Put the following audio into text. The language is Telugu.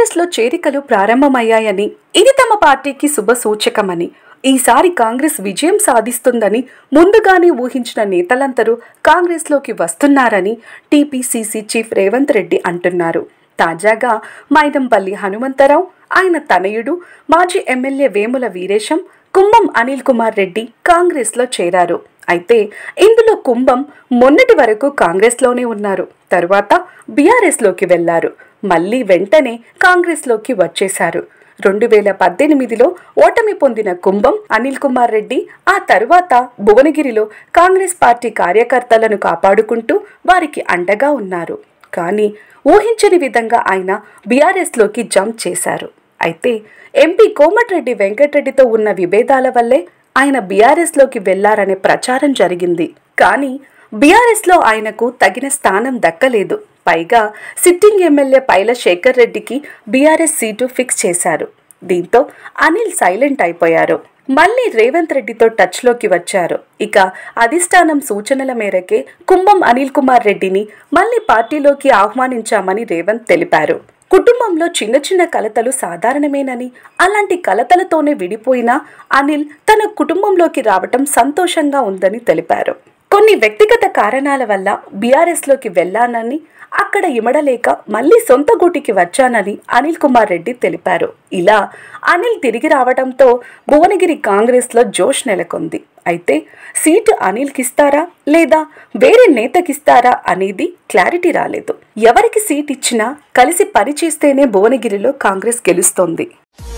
కాంగ్రెస్లో చేరికలు ప్రారంభమయ్యాయని ఇది తమ పార్టీకి శుభ సూచకమని ఈసారి కాంగ్రెస్ విజయం సాధిస్తుందని ముందుగానే ఊహించిన నేతలందరూ కాంగ్రెస్లోకి వస్తున్నారని టీపీసీసీ చీఫ్ రేవంత్ రెడ్డి అంటున్నారు తాజాగా మైదంపల్లి హనుమంతరావు ఆయన తనయుడు మాజీ ఎమ్మెల్యే వేముల వీరేశం కుమ్మం అనిల్ కుమార్ రెడ్డి కాంగ్రెస్లో చేరారు అయితే ఇందులో కుంభం మొన్నటి వరకు కాంగ్రెస్లోనే ఉన్నారు తరువాత బీఆర్ఎస్లోకి వెళ్లారు మళ్ళీ వెంటనే కాంగ్రెస్లోకి వచ్చేశారు రెండు వేల పద్దెనిమిదిలో ఓటమి పొందిన కుంభం అనిల్ కుమార్ రెడ్డి ఆ తరువాత భువనగిరిలో కాంగ్రెస్ పార్టీ కార్యకర్తలను కాపాడుకుంటూ వారికి అండగా ఉన్నారు కానీ ఊహించని విధంగా ఆయన బీఆర్ఎస్లోకి జంప్ చేశారు అయితే ఎంపీ కోమటిరెడ్డి వెంకటరెడ్డితో ఉన్న విభేదాల వల్లే ఆయన బీఆర్ఎస్లోకి వెళ్లారనే ప్రచారం జరిగింది కానీ బీఆర్ఎస్లో ఆయనకు తగిన స్థానం దక్కలేదు పైగా సిట్టింగ్ ఎమ్మెల్యే పైల శేఖర్ రెడ్డికి బీఆర్ఎస్ సీటు ఫిక్స్ చేశారు దీంతో అనిల్ సైలెంట్ అయిపోయారు మళ్లీ రేవంత్ రెడ్డితో టచ్లోకి వచ్చారు ఇక అధిష్టానం సూచనల మేరకే కుంభం అనిల్ కుమార్ రెడ్డిని మళ్లీ పార్టీలోకి ఆహ్వానించామని రేవంత్ తెలిపారు కుటుంబంలో చిన్న చిన్న కలతలు సాధారణమేనని అలాంటి కలతలతోనే విడిపోయిన అనిల్ తన కుటుంబంలోకి రావటం సంతోషంగా ఉందని తెలిపారు కొన్ని వ్యక్తిగత కారణాల వల్ల బీఆర్ఎస్లోకి వెళ్ళానని అక్కడ ఇమడలేక మళ్ళీ సొంత గూటికి వచ్చానని అనిల్ కుమార్ రెడ్డి తెలిపారు ఇలా అనిల్ తిరిగి రావడంతో భువనగిరి కాంగ్రెస్లో జోష్ నెలకొంది అయితే సీటు అనిల్కిస్తారా లేదా వేరే నేతకిస్తారా అనేది క్లారిటీ రాలేదు ఎవరికి సీట్ ఇచ్చినా కలిసి పనిచేస్తేనే భువనగిరిలో కాంగ్రెస్ గెలుస్తోంది